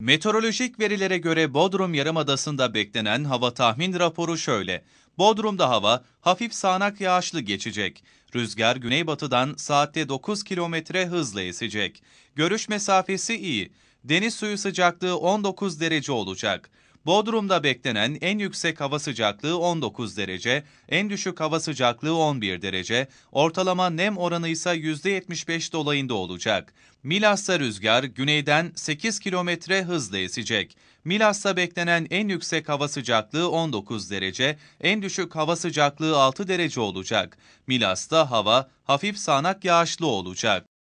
Meteorolojik verilere göre Bodrum Yarımadası'nda beklenen hava tahmin raporu şöyle. Bodrum'da hava hafif sağanak yağışlı geçecek. Rüzgar güneybatıdan saatte 9 kilometre hızla esecek. Görüş mesafesi iyi. Deniz suyu sıcaklığı 19 derece olacak. Bodrum'da beklenen en yüksek hava sıcaklığı 19 derece, en düşük hava sıcaklığı 11 derece, ortalama nem oranı ise %75 dolayında olacak. Milas'ta rüzgar güneyden 8 kilometre hızla esecek. Milas'ta beklenen en yüksek hava sıcaklığı 19 derece, en düşük hava sıcaklığı 6 derece olacak. Milas'ta hava hafif sağanak yağışlı olacak.